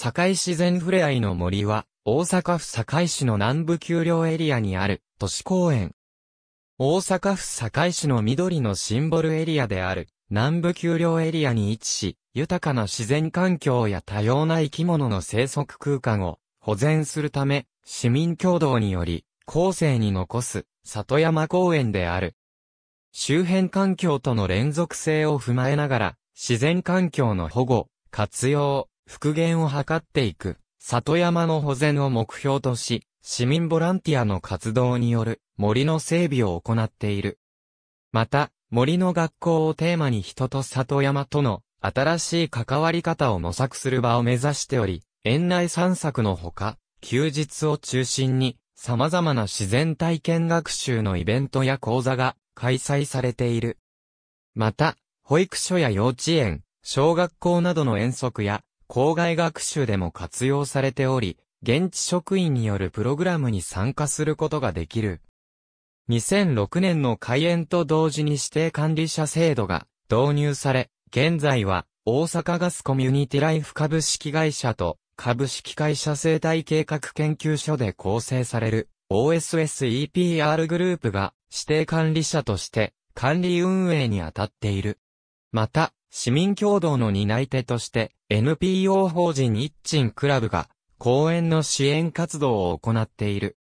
堺自然ふれあいの森は、大阪府堺市の南部丘陵エリアにある都市公園。大阪府堺市の緑のシンボルエリアである南部丘陵エリアに位置し、豊かな自然環境や多様な生き物の生息空間を保全するため、市民共同により、後世に残す里山公園である。周辺環境との連続性を踏まえながら、自然環境の保護、活用、復元を図っていく、里山の保全を目標とし、市民ボランティアの活動による森の整備を行っている。また、森の学校をテーマに人と里山との新しい関わり方を模索する場を目指しており、園内散策のほか、休日を中心に様々な自然体験学習のイベントや講座が開催されている。また、保育所や幼稚園、小学校などの遠足や校外学習でも活用されており、現地職員によるプログラムに参加することができる。2006年の開園と同時に指定管理者制度が導入され、現在は大阪ガスコミュニティライフ株式会社と株式会社生態計画研究所で構成される OSSEPR グループが指定管理者として管理運営に当たっている。また、市民共同の担い手として NPO 法人一鎮クラブが公演の支援活動を行っている。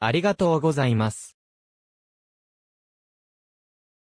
ありがとうございます。